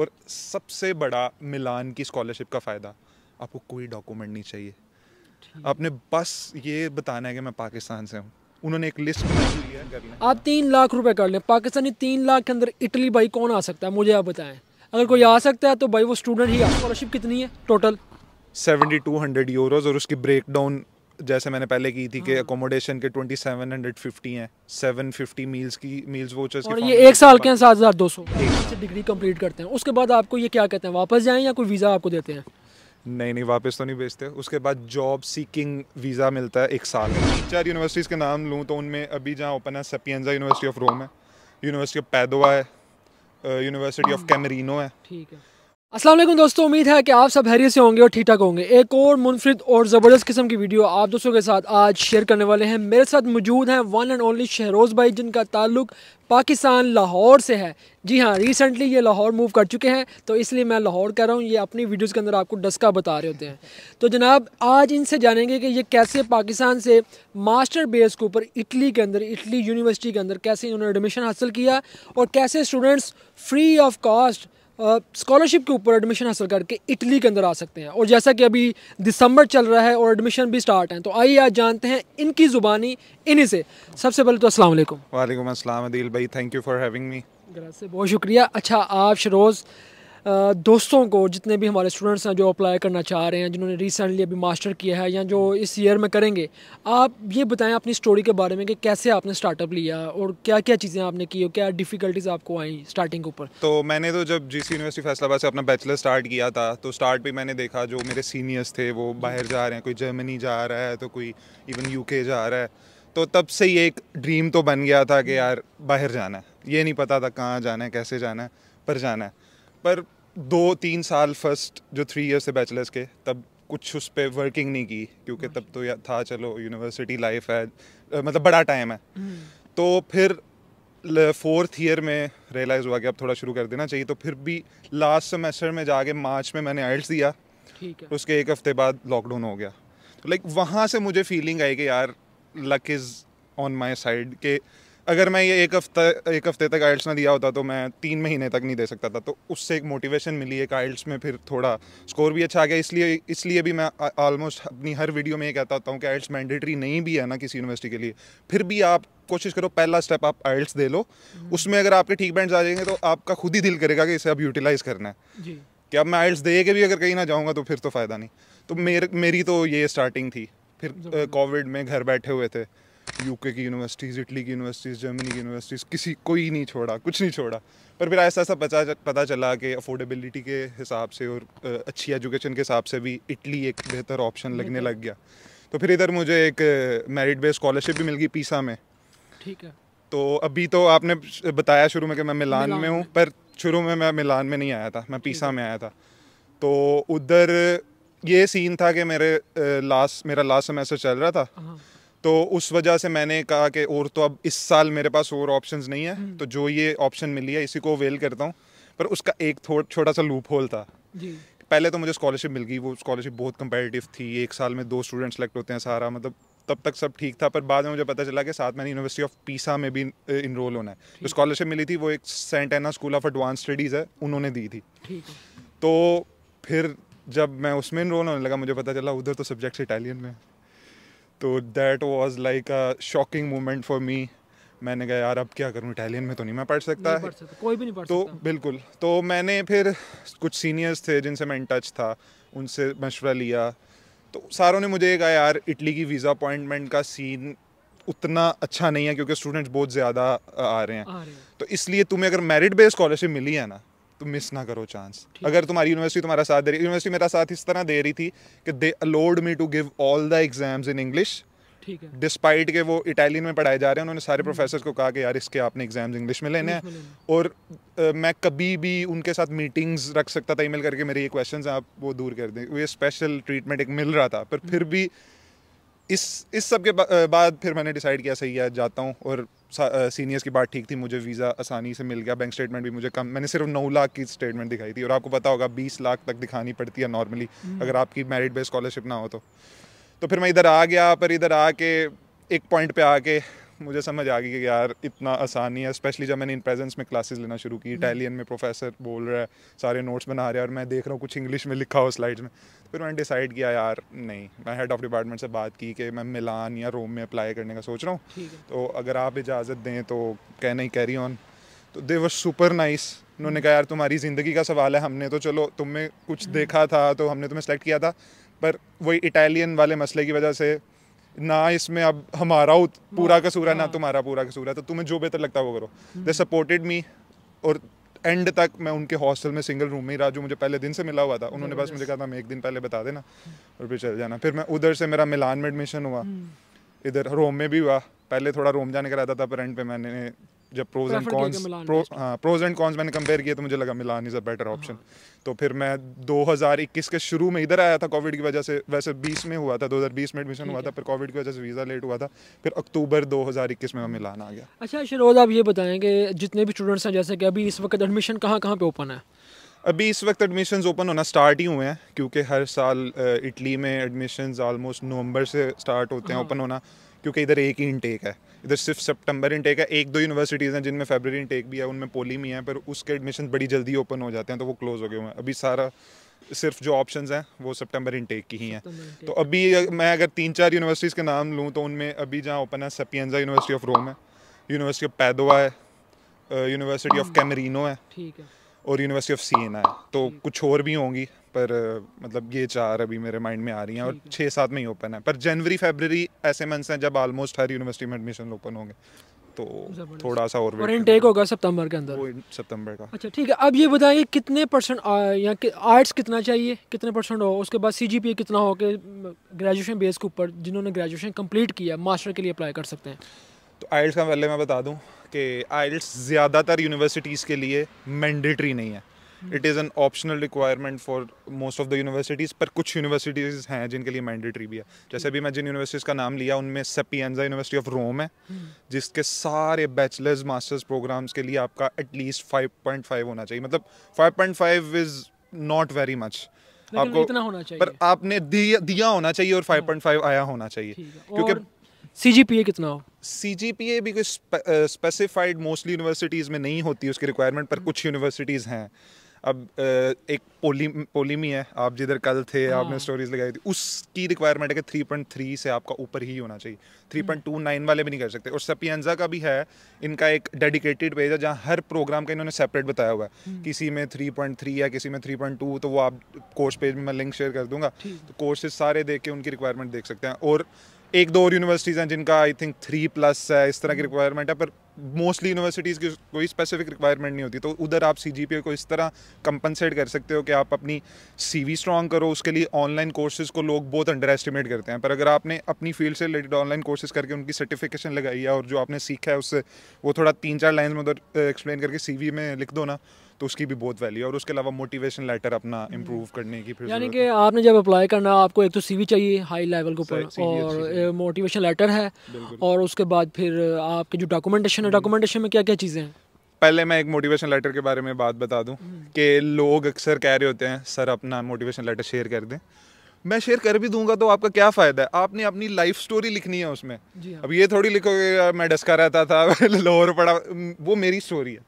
और सबसे बड़ा मिलान की स्कॉलरशिप का फ़ायदा आपको कोई डॉक्यूमेंट नहीं चाहिए आपने बस ये बताना है कि मैं पाकिस्तान से हूँ उन्होंने एक लिस्ट बना आप तीन लाख रुपए कर लें पाकिस्तानी तीन लाख के अंदर इटली भाई कौन आ सकता है मुझे आप बताएं अगर कोई आ सकता है तो भाई वो स्टूडेंट ही स्कॉलरशिप कितनी है total seventy two hundred euros और उसकी ब्रेक डाउन जैसे मैंने पहले की थी कि अकोमोडेशन हाँ। के ट्वेंटी सेवन हंड्रेड फिफ्टी हैं सेवन फिफ्टी मील्स की मील्स वो और ये एक साल के हैं सात हज़ार दो सौ डिग्री कंप्लीट करते हैं उसके बाद आपको ये क्या कहते हैं वापस जाएँ या कोई वीज़ा आपको देते हैं नहीं नहीं वापस तो नहीं भेजते उसके बाद जॉब सीकिंग वीज़ा मिलता है एक साल चार यूनिवर्सिटीज़ के नाम लूँ तो उनमें अभी जहाँ ओपन है सपियनजा यूनिवर्सिटी ऑफ रोम है यूनिवर्सिटी ऑफ पैदोवा है यूनिवर्सिटी ऑफ कैमरीनो है ठीक है असलम दोस्तों उम्मीद है कि आप सब हैरी से होंगे और ठीक ठाक होंगे एक और मुनफरद और ज़बरदस्त किस्म की वीडियो आप दोस्तों के साथ आज शेयर करने वाले हैं मेरे साथ मौजूद हैं वन एंड ओनली शहरोज़ भाई जिनका ताल्लुक पाकिस्तान लाहौर से है जी हाँ रिसेंटली ये लाहौर मूव कर चुके हैं तो इसलिए मैं लाहौर कह रहा हूँ ये अपनी वीडियोज़ के अंदर आपको डस्का बता रहे होते हैं तो जनाब आज इनसे जानेंगे कि ये कैसे पाकिस्तान से मास्टर बेस के ऊपर इटली के अंदर इटली यूनिवर्सिटी के अंदर कैसे इन्होंने एडमिशन हासिल किया और कैसे students free of cost scholarship के ऊपर एडमिशन हासिल करके इटली के अंदर आ सकते हैं और जैसा कि अभी दिसंबर चल रहा है और एडमिशन भी स्टार्ट हैं तो आइए आज जानते हैं इनकी ज़ुबानी इन्हीं से सबसे पहले तो अस्सलाम वालेकुम वालेकुम अस्सलाम अदील भाई thank you for having me बहुत शुक्रिया अच्छा आप शरोज़ दोस्तों को जितने भी हमारे स्टूडेंट्स हैं जो अप्लाई करना चाह रहे हैं जिन्होंने रिसेंटली अभी मास्टर किया है या जो इस ईयर में करेंगे आप ये बताएं अपनी स्टोरी के बारे में कि कैसे आपने स्टार्टअप लिया और क्या क्या चीज़ें आपने की और क्या डिफ़िकल्टीज़ आपको आई स्टार्टिंग के ऊपर तो मैंने तो जब जी यूनिवर्सिटी फैसलाबाद से अपना बैचलर स्टार्ट किया था तो स्टार्ट भी मैंने देखा जो मेरे सीनियर्स थे वो बाहर जा रहे हैं कोई जर्मनी जा रहा है तो कोई इवन यू जा रहा है तो तब से ही एक ड्रीम तो बन गया था कि यार बाहर जाना है ये नहीं पता था कहाँ जाना है कैसे जाना है पर जाना है पर दो तीन साल फर्स्ट जो थ्री ईयर्स थे बैचलर्स के तब कुछ उस पर वर्किंग नहीं की क्योंकि तब तो या था चलो यूनिवर्सिटी लाइफ है मतलब बड़ा टाइम है हम्म। तो फिर फोर्थ ईयर में रियलाइज़ हुआ कि अब थोड़ा शुरू कर देना चाहिए तो फिर भी लास्ट सेमेस्टर में जाके मार्च में मैंने आइल्स दिया उसके एक हफ्ते बाद लॉकडाउन हो गया तो लाइक वहाँ से मुझे फीलिंग आई कि यार luck is on my side के अगर मैं ये एक हफ्ता एक हफ्ते तक आइल्स ना दिया होता तो मैं तीन महीने तक नहीं दे सकता था तो उससे एक मोटिवेशन मिली एक आइल्स में फिर थोड़ा स्कोर भी अच्छा आ गया इसलिए इसलिए भी मैं ऑलमोस्ट अपनी हर वीडियो में ये कहता होता हूँ कि आइल्स मैंडेटरी नहीं भी है ना किसी यूनिवर्सिटी के लिए फिर भी आप कोशिश करो पहला स्टेप आप आइल्स दे लो हम्म। उसमें अगर आपके ठीक बैंड आ जाएंगे तो आपका खुद ही दिल करेगा कि इसे अब यूटिलाइज़ करना है कि अब मैं आइल्स दे के भी अगर कहीं ना जाऊँगा तो फिर तो फ़ायदा नहीं तो मेर, मेरी तो ये स्टार्टिंग थी फिर कोविड में घर बैठे हुए थे यूके की यूनिवर्सिटीज़ इटली की यूनिवर्सिटीज़ जर्मनी की यूनिवर्सिटीज़ किसी कोई नहीं छोड़ा कुछ नहीं छोड़ा पर फिर ऐसा ऐसा पता पता चला कि अफोर्डेबिलिटी के हिसाब से और अच्छी एजुकेशन के हिसाब से भी इटली एक बेहतर ऑप्शन लगने लग गया तो फिर इधर मुझे एक मेरिट बेस्ड स्कॉलरशिप भी मिल गई पीसा में ठीक है तो अभी तो आपने बताया शुरू में कि मैं मिलान, मिलान में हूँ पर शुरू में मैं मिलान में नहीं आया था मैं पीसा में आया था तो उधर ये सीन था कि मेरे लास्ट मेरा लास्ट सेमेस्टर चल रहा था हाँ। तो उस वजह से मैंने कहा कि और तो अब इस साल मेरे पास और ऑप्शंस नहीं है हम्म। तो जो ये ऑप्शन मिली है इसी को वेल करता हूँ पर उसका एक छोटा सा लूप होल था जी पहले तो मुझे स्कॉलरशिप मिल गई वो स्कॉलरशिप बहुत कम्पेटिव थी एक साल में दो स्टूडेंट सेलेक्ट होते हैं सारा मतलब तब तक सब ठीक था पर बाद में मुझे पता चला कि साथ मैंने यूनिवर्सिटी ऑफ पीसा में भी इनरोल होना है जो स्कॉलरशिप मिली थी वो एक Saint Anna School of Advance Studies है उन्होंने दी थी तो फिर जब मैं उसमें इनरोल होने लगा मुझे पता चला उधर तो सब्जेक्ट्स इटालियन में तो that was like a shocking moment for me मैंने कहा यार अब क्या करूँ इटालियन में तो नहीं मैं पढ़ सकता पढ़ सकता कोई भी नहीं पढ़ तो सकता। बिल्कुल तो मैंने फिर कुछ सीनियर्स थे जिनसे मैं इन टच था उनसे मशवरा लिया तो सारों ने मुझे कहा यार इटली की वीज़ा अपॉइंटमेंट का सीन उतना अच्छा नहीं है क्योंकि स्टूडेंट्स बहुत ज़्यादा आ रहे हैं तो इसलिए तुम्हें अगर मेरिट बेस्ड स्कॉलरशिप मिली है ना तुम मिस ना करो चांस अगर तुम्हारी यूनिवर्सिटी तुम्हारा साथ दे रही यूनिवर्सिटी मेरा साथ इस तरह दे रही थी कि they allowed me to give all the exams in English ठीक है डिस्पाइट के वो इटालियन में पढ़ाए जा रहे हैं उन्होंने सारे प्रोफेसर हम्म। को कहा कि यार इसके आपने एग्जाम्स इंग्लिश में लेने हैं और आ, मैं कभी भी उनके साथ मीटिंग्स रख सकता था ईमेल करके मेरे ये क्वेश्चंस आप वो दूर कर दें ये स्पेशल ट्रीटमेंट एक मिल रहा था पर हम्म। फिर भी इस इस सब के बा, बाद फिर मैंने डिसाइड किया सही है जाता हूँ और सीनियर्स की बात ठीक थी मुझे वीज़ा आसानी से मिल गया बैंक स्टेटमेंट भी मुझे कम मैंने सिर्फ नौ लाख की स्टेटमेंट दिखाई थी और आपको पता होगा बीस लाख तक दिखानी पड़ती है नॉर्मली हम्म। अगर आपकी मेरिट बेस्ड स्कॉलरशिप ना हो तो तो फिर मैं इधर आ गया पर इधर आके एक पॉइंट पे आके मुझे समझ आ गई कि यार इतना आसानी है स्पेशली जब मैंने इन प्रेजेंस में क्लासेस लेना शुरू की इटालियन हम्म। में प्रोफेसर बोल रहा है सारे नोट्स बना रहे हैं और मैं देख रहा हूँ कुछ इंग्लिश में लिखा हो स्लाइड्स में तो फिर मैंने डिसाइड किया यार नहीं मैं हेड ऑफ डिपार्टमेंट से बात की कि मैं मिलान या रोम में अप्लाई करने का सोच रहा हूँ तो अगर आप इजाज़त दें तो कैन आई कैरी ऑन तो दे वर सुपर नाइस उन्होंने कहा यार तुम्हारी ज़िंदगी का सवाल है हमने तो चलो तुमने कुछ हम्म। देखा था तो हमने तुम्हें सेलेक्ट किया था पर वही इटालियन वाले मसले की वजह से ना इसमें अब हमारा पूरा कसूर है ना हाँ। तुम्हारा पूरा कसूर है तो तुम्हें जो बेहतर लगता है वो करो दे सपोर्टेड मी और एंड तक मैं उनके हॉस्टल में सिंगल रूम में ही रहा जो मुझे पहले दिन से मिला हुआ था उन्होंने बस मुझे कहा था मैं एक दिन पहले बता देना और फिर चल जाना फिर मैं उधर से मेरा मिलान में एडमिशन हुआ हम्म। इधर रोम में भी हुआ पहले थोड़ा रोम जाने का रहता था पर एंड पे मैंने जब pros and cons pros and cons मैंने कंपेयर किया तो मुझे लगा Milan is a better option तो फिर मैं 2021 के शुरू में इधर आया था कोविड की वजह से वैसे 20 में हुआ था 2020 में एडमिशन हुआ था फिर कोविड की वजह से वीज़ा लेट हुआ था फिर अक्टूबर 2021 में मैं मिलान आ गया अच्छा शरोज आप ये बताएं कि जितने भी स्टूडेंट्स हैं जैसे कि अभी इस वक्त एडमिशन कहाँ कहाँ पर ओपन है अभी इस वक्त एडमिशन्स ओपन होना स्टार्ट ही हुए हैं क्योंकि हर साल इटली में एडमिशन्स आलमोस्ट नवंबर से स्टार्ट होते हैं ओपन हाँ। होना क्योंकि इधर एक ही इनटेक है इधर सिर्फ सितंबर इनटेक है एक दो यूनिवर्सिटीज़ हैं जिनमें फेबर इनटेक भी है उनमें पोली भी है पर उसके एडमिशन बड़ी जल्दी ओपन हो जाते हैं तो वो क्लोज़ हो गए हुए हैं अभी सारा सिर्फ जो ऑप्शन हैं वो सितंबर इनटेक की ही हैं तो अभी मैं अगर तीन चार यूनिवर्सिटीज़ के नाम लूँ तो उनमें अभी जहाँ ओपन है सपियंजा यूनिवर्सिटी ऑफ रोम है यूनिवर्सिटी ऑफ पैदोवा है यूनिवर्सिटी ऑफ कैमरीनो है ठीक है और यूनिवर्सिटी ऑफ सी है तो हम्म। कुछ और भी होंगी पर मतलब ये चार अभी मेरे माइंड में आ रही हैं और छः सात में ही ओपन है पर जनवरी फेबररी ऐसे मंथ्स हैं जब ऑलमोस्ट हर यूनिवर्सिटी में एडमिशन ओपन होंगे तो थोड़ा सा और और इनटेक होगा सितंबर के अंदर वो सितंबर का अच्छा ठीक है अब ये बताइए कितने परसेंट या कि आर्ट्स कितना चाहिए कितने परसेंट हो उसके बाद सी कितना हो के ग्रेजुएशन बेस के ऊपर जिन्होंने ग्रेजुएशन कम्प्लीट किया मास्टर के लिए अप्लाई कर सकते हैं तो आइल्स का पहले मैं बता दूँ कि आइल्स ज़्यादातर यूनिवर्सिटीज़ के लिए मैंडेटरी नहीं है it is an optional requirement for most of the universities पर कुछ यूनिवर्सिटीज़ हैं जिनके लिए मैंडेटरी भी है जैसे हम्म। अभी मैं जिन यूनिवर्सिटीज़ का नाम लिया उनमें सपियंजा यूनिवर्सिटी ऑफ रोम है हम्म। जिसके सारे बैचलर्स मास्टर्स प्रोग्राम्स के लिए आपका एटलीस्ट फाइव पॉइंट फाइव होना चाहिए मतलब five point five is not very much आपको इतना होना चाहिए पर आपने दिया, दिया होना चाहिए और 5.5 हाँ। आया होना चाहिए क्योंकि सी कितना हो सी भी कोई स्पेसिफाइड मोस्टली यूनिवर्सिटीज़ में नहीं होती उसकी रिक्वायरमेंट पर कुछ यूनिवर्सिटीज़ हैं अब uh, एक पोली पोलीमी है आप जिधर कल थे हाँ। आपने स्टोरीज लगाई थी उसकी रिक्वायरमेंट है कि थ्री पॉइंट थ्री से आपका ऊपर ही होना चाहिए थ्री पॉइंट टू नाइन वाले भी नहीं कर सकते और सपियंजा का भी है इनका एक डेडिकेटेड पेज है जहाँ हर प्रोग्राम का इन्होंने सेपरेट बताया हुआ है हम्म। किसी में थ्री पॉइंट थ्री या किसी में थ्री पॉइंट टू तो वो आप कोर्स पेज में मैं लिंक शेयर कर दूंगा तो कोर्सेज सारे देख के उनकी रिक्वायरमेंट देख सकते हैं और एक दो और यूनिवर्सिटीज़ हैं जिनका आई थिंक थ्री प्लस है इस तरह की रिक्वायरमेंट है पर मोस्टली यूनिवर्सिटीज़ की कोई स्पेसिफिक रिक्वायरमेंट नहीं होती तो उधर आप सी को इस तरह कंपनसेट कर सकते हो कि आप अपनी सी वी स्ट्रॉन्ग करो उसके लिए ऑनलाइन कोर्सेज़ को लोग बहुत अंडर एस्टिमेट करते हैं पर अगर आपने अपनी फील्ड से रिलेटेड ऑनलाइन कोर्सेज़ करके उनकी सर्टिफिकेशन लगाई है और जो आपने सीखा है उससे वो थोड़ा तीन चार लाइन में उधर एक्सप्लेन करके सी में लिख दो ना तो उसकी भी बहुत वैल्यू और उसके अलावा मोटिवेशन लेटर अपना इम्प्रूव हम्म। करने की यानी कि आपने जब अप्लाई करना आपको एक तो सीवी चाहिए हाई लेवल के ऊपर और मोटिवेशन लेटर है और उसके बाद फिर आपके जो डॉक्यूमेंटेशन डॉक्यूमेंटेशन में क्या क्या चीज़ें हैं पहले मैं एक मोटिवेशन लेटर के बारे में बात बता दूं कि लोग अक्सर कह रहे होते हैं सर अपना मोटिवेशन लेटर शेयर कर दें मैं शेयर कर भी दूंगा तो आपका क्या फ़ायदा है आपने अपनी लाइफ स्टोरी लिखनी है उसमें हाँ। अब ये थोड़ी लिखोगे मैं डस्का रहता था लोअर पड़ा वो मेरी स्टोरी है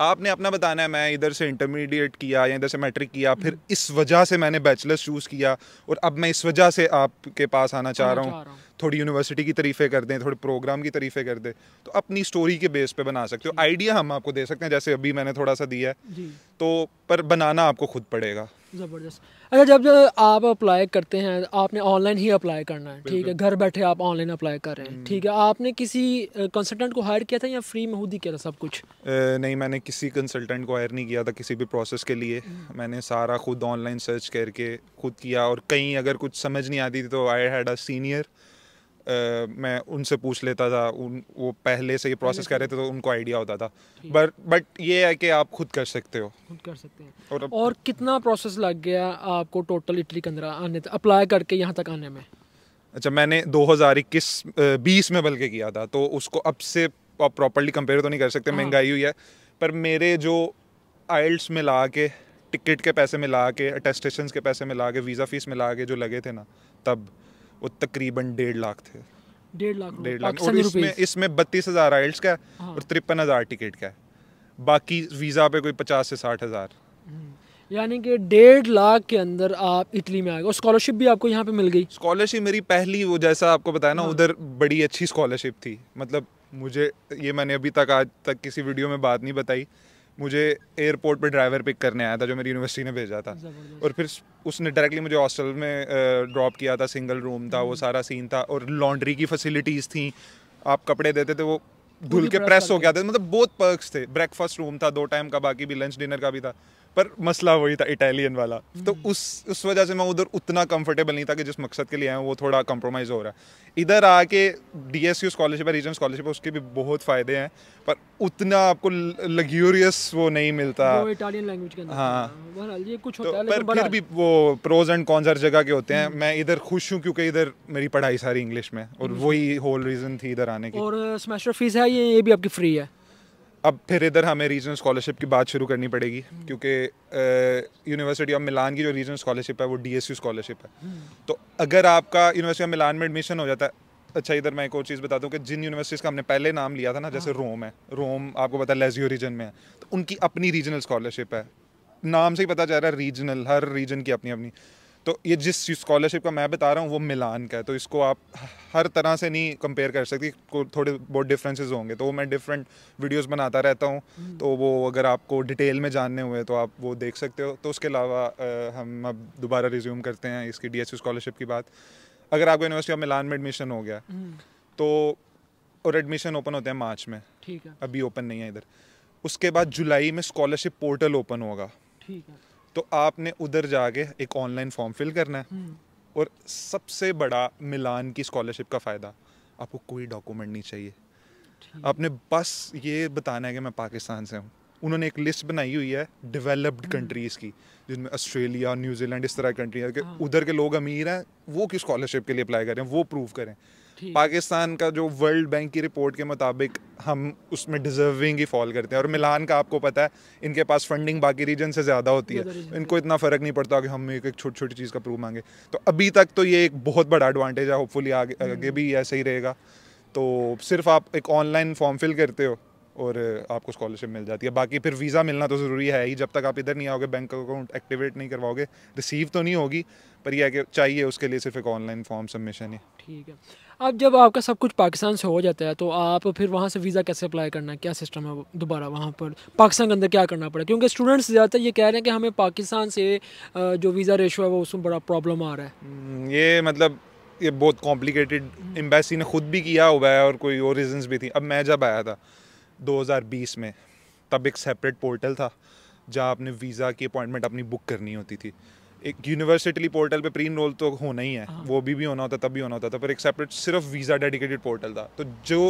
आपने अपना बताना है मैं इधर से इंटरमीडिएट किया या इधर से मैट्रिक किया फिर इस वजह से मैंने बैचलर्स चूज़ किया और अब मैं इस वजह से आपके पास आना चाह रहा हूँ थोड़ी यूनिवर्सिटी की तरीफ़े कर दें थोड़े प्रोग्राम की तरीफ़े कर दें तो अपनी स्टोरी के बेस पे बना सकते हो आइडिया हम आपको दे सकते हैं जैसे अभी मैंने थोड़ा सा दिया है तो पर बनाना आपको खुद पड़ेगा ज़बरदस्त अच्छा जब जब आप अप्लाई करते हैं आपने ऑनलाइन ही अप्लाई करना है ठीक है घर बैठे आप ऑनलाइन अप्लाई कर रहे हैं हम्म। ठीक है आपने किसी कंसल्टेंट को हायर किया था या फ्री में खुद ही किया था सब कुछ नहीं मैंने किसी कंसल्टेंट को हायर नहीं किया था किसी भी प्रोसेस के लिए हम्म। मैंने सारा खुद ऑनलाइन सर्च करके खुद किया और कहीं अगर कुछ समझ नहीं आती थी तो आई हैड अ सीनियर मैं उनसे पूछ लेता था उन वो पहले से ये प्रोसेस कर रहे थे तो उनको आइडिया होता था बट बट ये है कि आप खुद कर सकते हो खुद कर सकते हैं और, अब, और कितना प्रोसेस लग गया आपको टोटल इटली के अंदर आने अप्लाई करके यहाँ तक आने में अच्छा मैंने 2021 बीस में बल्कि किया था तो उसको अब से आप प्रॉपरली कंपेयर तो नहीं कर सकते हाँ। महंगाई हुई है पर मेरे जो आइल्स में ला के टिकट के पैसे मिला के अटेस्टेशन के पैसे मिला के वीज़ा फीस मिला के जो लगे थे ना तब वो तकरीबन डेढ़ लाख थे डेढ़ लाख डेढ़ लाख और इसमें इसमें बत्तीस हज़ार आइल्स का हाँ। और तिरपन हज़ार टिकट का है बाकी वीज़ा पे कोई पचास से साठ हज़ार हम्म। यानी कि डेढ़ लाख के अंदर आप इटली में आ गए और स्कॉलरशिप भी आपको यहाँ पे मिल गई स्कॉलरशिप मेरी पहली वो जैसा आपको बताया ना हाँ। उधर बड़ी अच्छी स्कॉलरशिप थी मतलब मुझे ये मैंने अभी तक आज तक किसी वीडियो में बात नहीं बताई मुझे एयरपोर्ट पे ड्राइवर पिक करने आया था जो मेरी यूनिवर्सिटी ने भेजा था और फिर उसने डायरेक्टली मुझे हॉस्टल में ड्रॉप किया था सिंगल रूम था वो हम्म। सारा सीन था और लॉन्ड्री की फैसिलिटीज़ थी आप कपड़े देते थे वो धुल के प्रेस हो गया था मतलब बहुत पर्क्स थे ब्रेकफास्ट रूम था दो टाइम का बाकी भी लंच डिनर का भी था पर मसला वही था इटालियन वाला तो हम्म। उस उस वजह से मैं उधर उतना कंफर्टेबल नहीं था कि जिस मकसद के लिए आया वो थोड़ा कंप्रोमाइज़ हो रहा है इधर आके डी एस यू स्कॉलरशिप है रीजन स्कॉलरशिप है उसके भी बहुत फ़ायदे हैं पर उतना आपको लग्जूरियस वो नहीं मिलता वो इटालियन लैंग्वेज के हाँ ये कुछ तो होता तो, है, पर फिर भी वो प्रोज एंड कॉन्स हर जगह के होते हैं हम्म। मैं इधर खुश हूँ क्योंकि इधर मेरी पढ़ाई सारी इंग्लिश में और हम्म। वही होल रीज़न थी इधर आने की और सेमेस्टर फीस है ये ये भी आपकी फ्री है अब फिर इधर हमें रीजनल स्कॉलरशिप की बात शुरू करनी पड़ेगी हम्म। क्योंकि यूनिवर्सिटी ऑफ मिलान की जो रीजनल स्कॉलरशिप है वो डी स्कॉलरशिप है हम्म। तो अगर आपका यूनिवर्सिटी ऑफ मिलान में एडमिशन हो जाता है अच्छा इधर मैं एक और चीज़ बता दूं कि जिन यूनिवर्सिटीज़ का हमने पहले नाम लिया था ना जैसे रोम हाँ। है रोम आपको पता है लेजियो रीजन में है तो उनकी अपनी रीजनल स्कॉलरशिप है नाम से ही पता चल रहा है रीजनल हर रीजन की अपनी अपनी तो ये जिस स्कॉलरशिप का मैं बता रहा हूँ वो मिलान का है तो इसको आप हर तरह से नहीं कंपेयर कर सकते थोड़े बहुत डिफरेंसेस होंगे तो वो मैं डिफरेंट वीडियोस बनाता रहता हूँ हम्म। तो वो अगर आपको डिटेल में जानने हुए तो आप वो देख सकते हो तो उसके अलावा हम अब दोबारा रिज्यूम करते हैं इसकी डी स्कॉलरशिप की बात अगर आपको यूनिवर्सिटी ऑफ मिलान में एडमिशन हो गया हम्म। तो और एडमिशन ओपन होते हैं मार्च में ठीक है अभी ओपन नहीं है इधर उसके बाद जुलाई में स्कॉलरशिप पोर्टल ओपन होगा ठीक है तो आपने उधर जाके एक ऑनलाइन फॉर्म फिल करना है हम्म। और सबसे बड़ा मिलान की स्कॉलरशिप का फ़ायदा आपको कोई डॉक्यूमेंट नहीं चाहिए आपने बस ये बताना है कि मैं पाकिस्तान से हूँ उन्होंने एक लिस्ट बनाई हुई है डेवलप्ड हम्म। कंट्रीज़ की जिनमें ऑस्ट्रेलिया न्यूजीलैंड इस तरह कंट्री है कि हाँ। उधर के लोग अमीर हैं वो किस स्कॉलरशिप के लिए अप्लाई करें वो प्रूव करें पाकिस्तान का जो वर्ल्ड बैंक की रिपोर्ट के मुताबिक हम उसमें डिजर्विंग ही फॉल करते हैं और मिलान का आपको पता है इनके पास फंडिंग बाकी रीजन से ज़्यादा होती है इनको इतना फ़र्क नहीं पड़ता कि हम एक एक छोटी छोटी चीज़ का प्रूव मांगे तो अभी तक तो ये एक बहुत बड़ा एडवांटेज है होपफुली आगे हम्म। आगे भी ऐसे ही रहेगा तो सिर्फ आप एक ऑनलाइन फॉर्म फिल करते हो और आपको स्कॉलरशिप मिल जाती है बाकी फिर वीज़ा मिलना तो ज़रूरी है ही जब तक आप इधर नहीं आओगे बैंक अकाउंट एक्टिवेट नहीं करवाओगे रिसीव तो नहीं होगी पर यह है कि चाहिए उसके लिए सिर्फ एक ऑनलाइन फॉर्म सबमिशन है ठीक है अब जब आपका सब कुछ पाकिस्तान से हो जाता है तो आप फिर वहाँ से वीज़ा कैसे अप्लाई करना है क्या सिस्टम है दोबारा वहाँ पर पाकिस्तान के अंदर क्या करना पड़ा क्योंकि स्टूडेंट्स ज़्यादातर ये कह रहे हैं कि हमें पाकिस्तान से जो वीज़ा रेशो है वो उसमें बड़ा प्रॉब्लम आ रहा है हम्म, ये मतलब ये बहुत कॉम्प्लिकेटेड हम्म। एम्बेसी ने खुद भी किया हुआ है और कोई और रीजन भी थी अब मैं जब आया था 2020 में तब एक सेपरेट पोर्टल था जहाँ आपने वीज़ा की अपॉइंटमेंट अपनी बुक करनी होती थी एक यूनिवर्सिटी पोर्टल पे प्री रोल तो होना ही है हाँ। वो भी भी होना होता तब भी होना होता था पर एक सेपरेट सिर्फ वीज़ा डेडिकेटेड पोर्टल था तो जो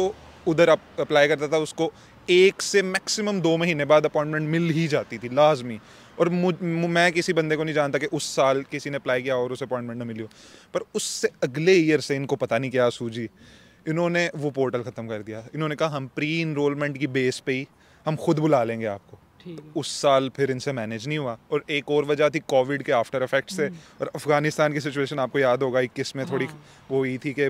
उधर अप्लाई करता था उसको एक से मैक्सिमम दो महीने बाद अपॉइंटमेंट मिल ही जाती थी लाजमी और मैं किसी बंदे को नहीं जानता कि उस साल किसी ने अप्लाई किया और उसे अपॉइंटमेंट ना मिली हो पर उससे अगले ईयर से इनको पता नहीं क्या सूझी इन्होंने वो पोर्टल ख़त्म कर दिया इन्होंने कहा हम प्री इनरोलमेंट की बेस पे ही हम खुद बुला लेंगे आपको उस साल फिर इनसे मैनेज नहीं हुआ और एक और वजह थी कोविड के आफ्टर इफेक्ट से हम्म। और अफगानिस्तान की सिचुएशन आपको याद होगा इक्कीस में थोड़ी हाँ। वो हुई थी कि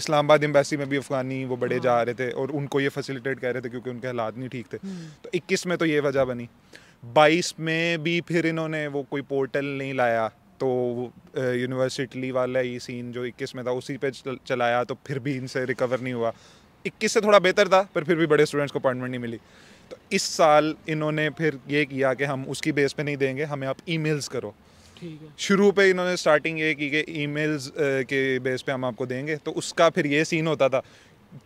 इस्लामाबाद एम्बेसी में भी अफगानी वो बड़े हाँ। जा रहे थे और उनको ये फैसिलिटेट कर रहे थे क्योंकि उनके हालात नहीं ठीक थे हम्म। तो इक्कीस में तो ये वजह बनी बाईस में भी फिर इन्होंने वो कोई पोर्टल नहीं लाया तो यूनिवर्सिटी वाला ये सीन जो 21 में था उसी पे चलाया तो फिर भी इनसे रिकवर नहीं हुआ 21 से थोड़ा बेहतर था पर फिर भी बड़े स्टूडेंट्स को अपॉइंटमेंट नहीं मिली तो इस साल इन्होंने फिर ये किया कि हम उसकी बेस पे नहीं देंगे हमें आप ईमेल्स करो शुरू पे इन्होंने स्टार्टिंग ये की कि ईमेल्स के बेस पे हम आपको देंगे तो उसका फिर ये सीन होता था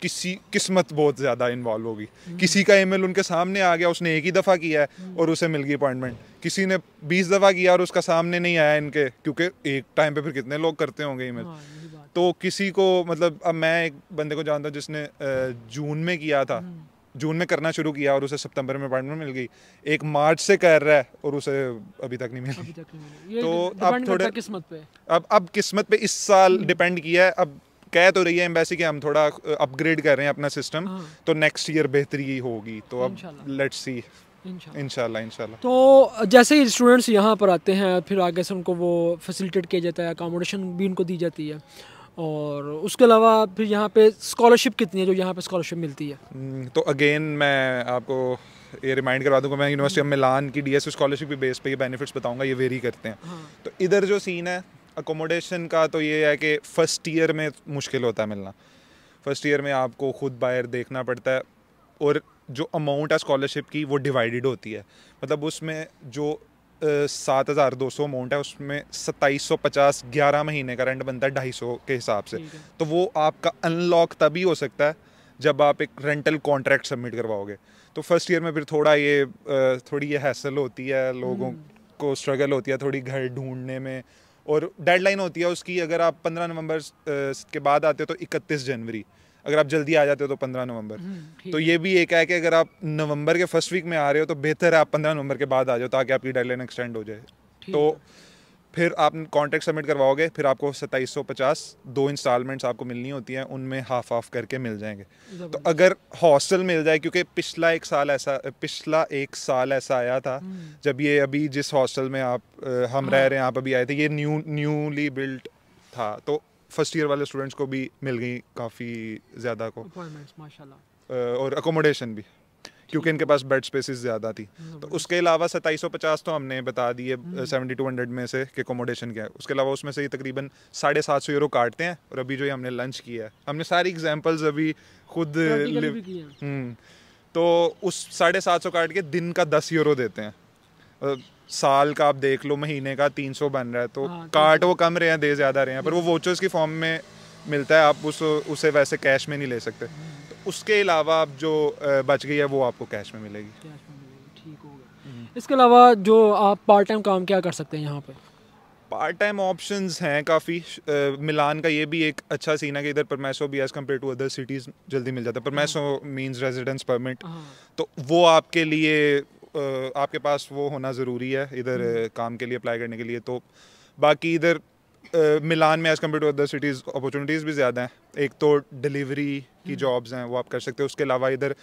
किसी किस्मत बहुत ज़्यादा इन्वॉल्व होगी किसी का ईमेल उनके सामने आ गया उसने एक ही दफ़ा किया है और उसे मिल गई अपॉइंटमेंट किसी ने बीस दफ़ा किया और उसका सामने नहीं आया इनके क्योंकि एक टाइम पे फिर कितने लोग करते होंगे ईमेल हाँ, तो किसी को मतलब अब मैं एक बंदे को जानता हूँ जिसने जून में किया था हम्म। जून में करना शुरू किया और उसे सितंबर में अपॉइंटमेंट मिल गई एक मार्च से कर रहा है और उसे अभी तक नहीं मिली तो अब थोड़े किस्मत पे अब अब किस्मत पे इस साल डिपेंड हम्म। किया है अब कह तो रही है एम्बेसी कि हम थोड़ा अपग्रेड कर रहे हैं अपना सिस्टम हाँ। तो नेक्स्ट ईयर बेहतरी होगी तो अब लेट्स सी इनशाला इनशाला तो जैसे ही स्टूडेंट्स यहाँ पर आते हैं फिर आगे से उनको वो फैसिलिटेट किया जाता है अकोमोडेशन भी उनको दी जाती है और उसके अलावा फिर यहाँ पे स्कॉलरशिप कितनी है जो यहाँ पे स्कॉलरशिप मिलती है हम्म, तो अगेन मैं आपको ये रिमाइंड करवा दूँगा मैं यूनिवर्सिटी ऑफ मिलान की डी एस स्कॉलरशिप के बेस पे ये बेनिफिट्स बताऊँगा ये वेरी करते हैं हाँ। तो इधर जो सीन है अकोमोडेशन का तो ये है कि फ़र्स्ट ईयर में मुश्किल होता है मिलना फ़र्स्ट ईयर में आपको खुद बाहर देखना पड़ता है और जो अमाउंट है स्कॉलरशिप की वो डिवाइडेड होती है मतलब उसमें जो सात हज़ार दो सौ अमाउंट है उसमें सत्ताईस सौ पचास ग्यारह महीने का रेंट बनता है ढाई सौ के हिसाब से तो वो आपका अनलॉक तभी हो सकता है जब आप एक रेंटल कॉन्ट्रैक्ट सबमिट करवाओगे तो फर्स्ट ईयर में फिर थोड़ा ये थोड़ी ये हैसल होती है लोगों हम्म। को स्ट्रगल होती है थोड़ी घर ढूंढने में और डेडलाइन होती है उसकी अगर आप पंद्रह नवंबर के बाद आते हो तो इकतीस जनवरी अगर आप जल्दी आ जाते हो तो पंद्रह नवंबर हम्म, तो ये भी एक है कि अगर आप नवंबर के फर्स्ट वीक में आ रहे हो तो बेहतर है आप पंद्रह नवंबर के बाद आ जाओ ताकि आपकी डेडलाइन एक्सटेंड हो जाए तो फिर आप कॉन्ट्रैक्ट सबमिट करवाओगे फिर आपको पचास दो इंस्टॉलमेंट्स आपको मिलनी होती हैं उनमें हाफ हाफ करके मिल जाएंगे तो अगर हॉस्टल मिल जाए क्योंकि पिछला एक साल ऐसा पिछला एक साल ऐसा आया था हम्म। जब ये अभी जिस हॉस्टल में आप हम रह हाँ। रहे हैं आप अभी आए थे ये न्यू न्यूली बिल्ट था तो फर्स्ट ईयर वाले स्टूडेंट्स को भी मिल गई काफ़ी ज़्यादा को और अकोमोडेशन भी क्योंकि इनके पास बेड स्पेसिस ज़्यादा थी तो उसके अलावा सताईस तो हमने बता दिए सेवेंटी टू हंड्रेड में से कि अकोमोडेशन क्या है उसके अलावा उसमें से ही तकरीबन साढ़े सात सौ यूरो काटते हैं और अभी जो हमने लंच किया है हमने सारी एग्जाम्पल्स अभी खुद हम्म, तो उस साढ़े सात सौ काट के दिन का दस यूरो देते हैं साल का आप देख लो महीने का तीन सौ बन रहा है तो हाँ, काट वो कम रहे हैं दे ज़्यादा रहे हैं पर वो वोचर्स की फॉर्म में मिलता है आप उस उसे वैसे कैश में नहीं ले सकते हम्म। उसके अलावा आप जो बच गई है वो आपको कैश में मिलेगी कैश में ठीक होगा इसके अलावा जो आप पार्ट टाइम काम क्या कर सकते हैं यहाँ पर पार्ट टाइम ऑप्शंस हैं काफ़ी मिलान का ये भी एक अच्छा सीन है कि इधर परमेसो भी as compare to other cities जल्दी मिल जाता है परमैसो मीन्स रेजिडेंस परमिट तो वो आपके लिए आपके पास वो होना ज़रूरी है इधर हम्म। काम के लिए अप्लाई करने के लिए तो बाकी इधर मिलान में as compare to other cities opportunities भी ज़्यादा हैं एक तो डिलीवरी की जॉब्स हम्म। हैं वो आप कर सकते हो उसके अलावा इधर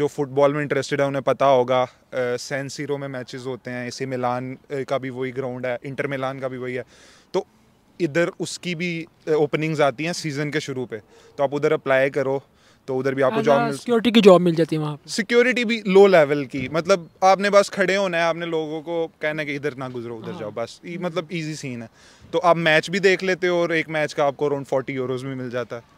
जो फुटबॉल में इंटरेस्टेड है उन्हें पता होगा सैन सीरो में मैचेस होते हैं इसी मिलान का भी वही ग्राउंड है इंटर मिलान का भी वही है तो इधर उसकी भी ओपनिंग्स आती हैं सीज़न के शुरू पे तो आप उधर अप्लाई करो तो उधर भी आपको जॉब हाँ, सिक्योरिटी हाँ, की जॉब मिल जाती है वहाँ सिक्योरिटी भी लो लेवल की मतलब आपने बस खड़े होना है आपने लोगों को कहना है कि इधर ना गुजरो उधर हाँ। जाओ बस मतलब ईजी सीन है तो आप मैच भी देख लेते हो और एक मैच का आपको अराउंड फोर्टी यूरोज भी मिल जाता है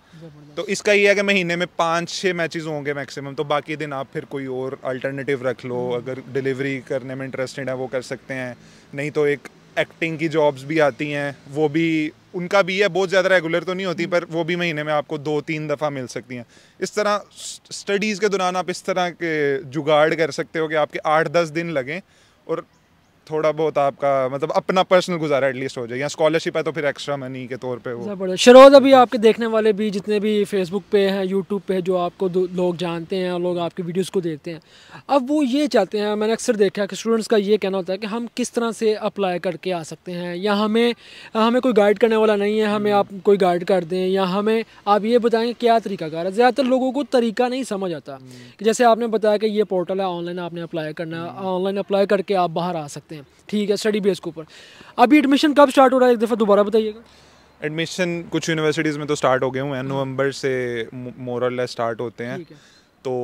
तो इसका ये है कि महीने में पाँच छः मैचेस होंगे मैक्सिमम तो बाकी दिन आप फिर कोई और अल्टरनेटिव रख लो हम्म। अगर डिलीवरी करने में इंटरेस्टेड है वो कर सकते हैं नहीं तो एक एक्टिंग की जॉब्स भी आती हैं वो भी उनका भी है बहुत ज़्यादा रेगुलर तो नहीं होती हम्म। पर वो भी महीने में आपको दो तीन दफ़ा मिल सकती हैं इस तरह स्टडीज़ के दौरान आप इस तरह के जुगाड़ कर सकते हो कि आपके आठ दस दिन लगें और थोड़ा बहुत आपका मतलब अपना पर्सनल गुजारा एटलीस्ट हो जाए या स्कॉलरशिप है तो फिर एक्स्ट्रा मनी के तौर पे वो शरोज अभी आपके देखने वाले भी जितने भी फेसबुक पे हैं यूट्यूब पे जो आपको लोग जानते हैं और लोग आपकी वीडियोस को देखते हैं अब वो ये चाहते हैं मैंने अक्सर देखा कि स्टूडेंट्स का ये कहना होता है कि हम किस तरह से अप्लाई करके आ सकते हैं या हमें हमें कोई गाइड करने वाला नहीं है हमें आप कोई गाइड कर दें या हमें आप ये बताएं क्या तरीका कार है ज़्यादातर लोगों को तरीका नहीं समझ आता हम्म। जैसे आपने बताया कि ये पोर्टल है ऑनलाइन आपने अप्लाई करना है ऑनलाइन हम्म। अप्लाई करके आप बाहर आ सकते हैं हैं ठीक है स्टडी बेस के ऊपर अभी एडमिशन कब स्टार्ट हो रहा है एक दफ़ा दोबारा बताइएगा एडमिशन कुछ यूनिवर्सिटीज़ में तो स्टार्ट हो गए हुए हैं नवंबर से मोरल स्टार्ट होते हैं तो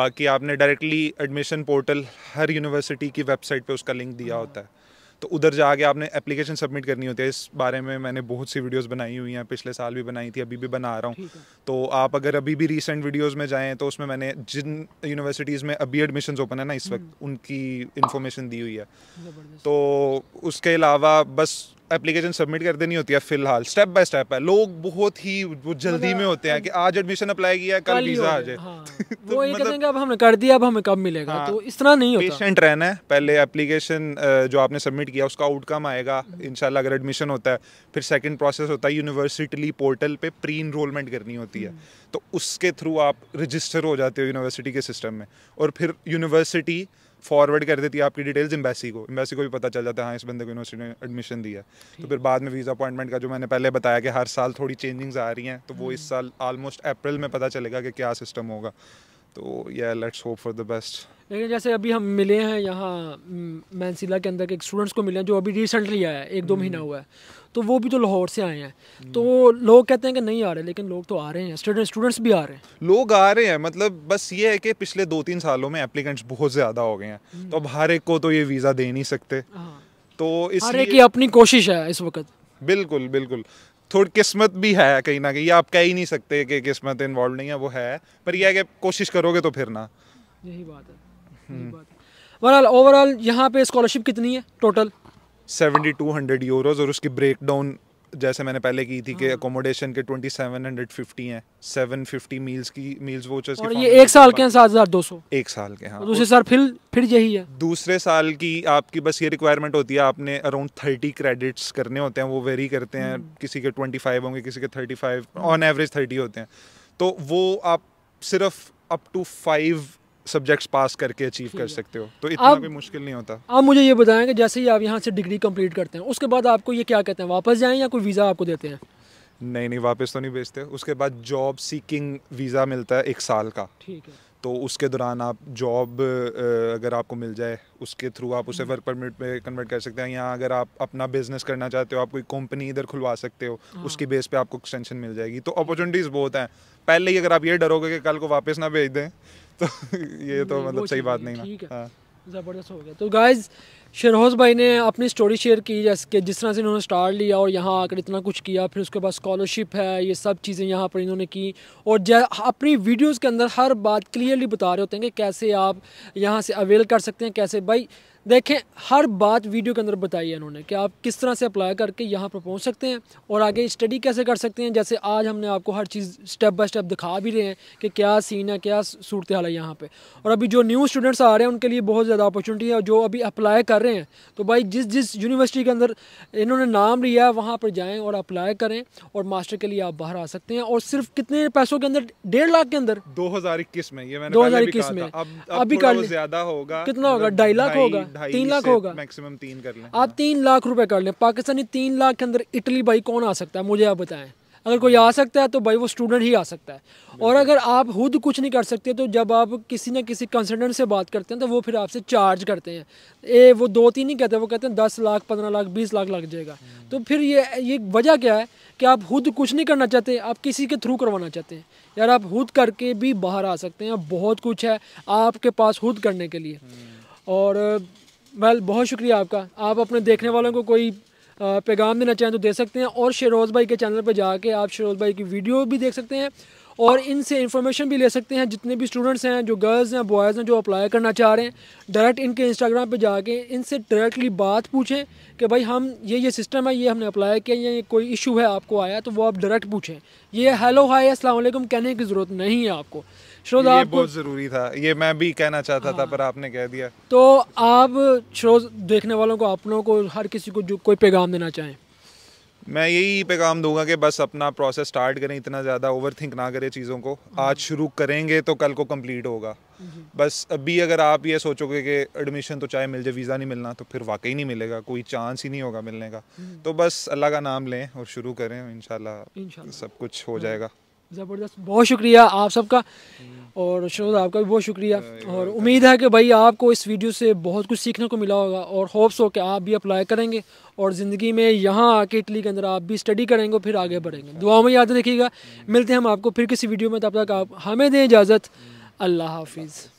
बाकी आपने डायरेक्टली एडमिशन पोर्टल हर यूनिवर्सिटी की वेबसाइट पे उसका लिंक दिया होता है तो उधर जाके आपने एप्लीकेशन सबमिट करनी होती है इस बारे में मैंने बहुत सी वीडियोस बनाई हुई हैं पिछले साल भी बनाई थी अभी भी बना रहा हूँ तो आप अगर अभी भी रिसेंट वीडियोज़ में जाएँ तो उसमें मैंने जिन यूनिवर्सिटीज़ में अभी एडमिशन ओपन है ना इस वक्त हम्म। उनकी इन्फॉर्मेशन दी हुई है तो उसके अलावा बस एप्लीकेशन सबमिट कर देनी होती है फिलहाल स्टेप बाय स्टेप है लोग बहुत ही वो जल्दी मतलब में होते हैं कि आज एडमिशन अप्लाई किया कल वीजा आ जाए हाँ। तो वो ये मतलब, कहेंगे अब हमने कर दिया अब हमें कब मिलेगा हाँ, तो इस तरह नहीं होता पेशेंट रहना है पहले एप्लीकेशन जो आपने सबमिट किया उसका आउटकम आएगा इंशाल्लाह अगर एडमिशन होता है फिर सेकंड प्रोसेस होता है यूनिवर्सिटी पोर्टल पे प्री इनरोलमेंट करनी होती है हम्म। तो उसके थ्रू आप रजिस्टर हो जाते हो यूनिवर्सिटी के सिस्टम में और फिर यूनिवर्सिटी फॉरवर्ड कर देती है आपकी डिटेल्स एम्बेसी को एम्बेसी को भी पता चल जाता है हाँ इस बंदे को यूनिवर्सिटी ने एडमिशन दिया तो फिर बाद में वीज़ा अपॉइंटमेंट का जो मैंने पहले बताया कि हर साल थोड़ी चेंजिंग्स आ रही हैं तो वो इस हम्म। साल ऑलमोस्ट अप्रैल में पता चलेगा कि क्या सिस्टम होगा तो या let's hope for the best लेकिन जैसे अभी हम मिले हैं यहाँ मैनसिला के अंदर के स्टूडेंट्स को मिले हैं जो अभी रिसेंटली आया है एक दो हम्म। महीना हुआ है तो वो भी तो लाहौर से आए हैं तो लोग कहते हैं कि नहीं आ रहे लेकिन लोग तो आ रहे हैं स्टूडेंट स्टूडेंट्स भी आ रहे हैं लोग आ रहे हैं मतलब बस ये है कि पिछले दो तीन सालों में एप्लीकेंट्स बहुत ज़्यादा हो गए हैं हम्म। तो अब हर एक को तो ये वीज़ा दे नहीं सकते हाँ। तो इस हर एक की अपनी कोशिश है इस वक्त बिल्कुल बिल्कुल थोड़ी किस्मत भी है कहीं ना कहीं आप कह ही नहीं सकते कि किस्मत इन्वॉल्व नहीं है वो है पर यह है कि कोशिश करोगे तो फिर ना यही बात है बहरहाल ओवरऑल यहाँ पे स्कॉलरशिप कितनी है total seventy two hundred euros और उसकी ब्रेक डाउन जैसे मैंने पहले की थी कि अकोमोडेशन हाँ। के ट्वेंटी सेवन हंड्रेड फिफ्टी हैं सेवन फिफ्टी मील्स की मील्स वो और ये एक साल के हैं सात हज़ार दो सौ एक साल के हाँ दूसरे साल फिर फिर यही है दूसरे साल की आपकी बस ये रिक्वायरमेंट होती है आपने अराउंड थर्टी क्रेडिट्स करने होते हैं वो वेरी करते हैं हम्म। किसी के ट्वेंटी फाइव होंगे किसी के thirty five on average thirty होते हैं तो वो आप सिर्फ up to five subjects pass करके अचीव कर सकते हो तो इतना भी मुश्किल नहीं होता आप मुझे ये बताएं कि जैसे ही आप यहाँ से डिग्री कंप्लीट करते हैं उसके बाद आपको ये क्या कहते हैं वापस जाएं या कोई वीज़ा आपको देते हैं नहीं नहीं वापस तो नहीं भेजते उसके बाद जॉब सीकिंग वीज़ा मिलता है एक साल का ठीक है तो उसके दौरान आप जॉब अगर आपको मिल जाए उसके थ्रू आप उसे वर्क हम्म। परमिट में कन्वर्ट कर सकते हैं या अगर आप अपना बिजनेस करना चाहते हो आप कोई कंपनी इधर खुलवा सकते हो हाँ। उसकी बेस पे आपको एक्सटेंशन मिल जाएगी तो अपॉर्चुनिटीज़ बहुत हैं पहले ही अगर आप ये डरोगे कि कल को वापस ना भेज दें तो ये तो मतलब सही बात नहीं ना हाँ। ज़बरदस्त हो गया तो गाइज शरहोज भाई ने अपनी स्टोरी शेयर की जैसे कि जिस तरह से इन्होंने स्टार लिया और यहाँ आकर इतना कुछ किया फिर उसके बाद स्कॉलरशिप है ये सब चीज़ें यहाँ पर इन्होंने की और अपनी वीडियोस के अंदर हर बात क्लियरली बता रहे होते हैं कि कैसे आप यहाँ से अवेल कर सकते हैं कैसे भाई देखें हर बात वीडियो के अंदर बताई है इन्होंने कि आप किस तरह से अप्लाई करके यहाँ पर पहुँच सकते हैं और आगे स्टडी कैसे कर सकते हैं जैसे आज हमने आपको हर चीज़ स्टेप बाय स्टेप दिखा भी रहे हैं कि क्या सीन है क्या सूरत हाल है यहाँ पर और अभी जो न्यू स्टूडेंट्स आ रहे हैं उनके लिए बहुत ज़्यादा अपॉर्चुनिटी है जो अभी अप्लाई कर रहे हैं रहे हैं तो भाई जिस जिस यूनिवर्सिटी के अंदर इन्होंने नाम लिया है वहाँ पर जाएँ और अप्लाई करें और मास्टर के लिए आप बाहर आ सकते हैं और सिर्फ कितने पैसों के अंदर डेढ़ लाख के अंदर दो हज़ार इक्कीस में ये मैंने दो हज़ार इक्कीस में अभी कर ज़्यादा होगा कितना होगा मतलब ढाई लाख होगा तीन लाख होगा मैक्सिमम तीन कर लें आप तीन लाख रुपए कर लें पाकिस्तानी तीन लाख के अंदर इटली भाई कौन आ सकता है मुझे आप बताएं अगर कोई आ सकता है तो भाई वो स्टूडेंट ही आ सकता है और अगर आप खुद कुछ नहीं कर सकते तो जब आप किसी ना किसी कंसल्टेंट से बात करते हैं तो वो फिर आपसे चार्ज करते हैं ए वो दो तीन ही कहते हैं वो कहते हैं दस लाख पंद्रह लाख बीस लाख लग जाएगा हम्म। तो फिर ये ये वजह क्या है कि आप खुद कुछ नहीं करना चाहते आप किसी के थ्रू करवाना चाहते हैं यार आप खुद करके भी बाहर आ सकते हैं बहुत कुछ है आपके पास खुद करने के लिए हम्म। और वेल बहुत शुक्रिया आपका आप अपने देखने वालों को कोई पैगाम देना चाहें तो दे सकते हैं और शेरोज भाई के चैनल पर जाके आप शेरोज भाई की वीडियो भी देख सकते हैं और इनसे इन्फॉर्मेशन भी ले सकते हैं जितने भी स्टूडेंट्स हैं जो गर्ल्स हैं बॉयज़ हैं जो अप्लाई करना चाह रहे हैं डायरेक्ट इनके इंस्टाग्राम पे जाके इनसे डायरेक्टली बात पूछें कि भाई हम ये ये सिस्टम है ये हमने अप्लाई किया या ये कोई इशू है आपको आया तो वो आप डायरेक्ट पूछें ये हेलो हाय असलम कहने की ज़रूरत नहीं है आपको शोज ये बहुत ज़रूरी था ये मैं भी कहना चाहता हाँ। था पर आपने कह दिया तो आप शोज देखने वालों को आप लोगों को हर किसी को जो कोई पैगाम देना चाहें मैं यही पैगाम दूंगा कि बस अपना प्रोसेस स्टार्ट करें इतना ज़्यादा ओवर थिंक ना करें चीज़ों को हाँ। आज शुरू करेंगे तो कल को कंप्लीट होगा बस अभी अगर आप ये सोचोगे कि एडमिशन तो चाहे मिल जाए वीज़ा नहीं मिलना तो फिर वाकई नहीं मिलेगा कोई चांस ही नहीं होगा मिलने का हम्म। तो बस अल्लाह का नाम लें और शुरू करें इन सब कुछ हो जाएगा ज़बरदस्त बहुत शुक्रिया आप सबका और शोध आपका भी बहुत शुक्रिया हाँ, और उम्मीद है कि भाई आपको इस वीडियो से बहुत कुछ सीखने को मिला होगा और होप्स हो कि आप भी अप्लाई करेंगे और ज़िंदगी में यहाँ आके इटली के अंदर आप भी स्टडी करेंगे और फिर आगे बढ़ेंगे हाँ। दुआओं में याद रखिएगा मिलते हैं हम आपको फिर किसी वीडियो में तब तक आप हमें दें इजाज़त हाँ। अल्लाह हाफिज़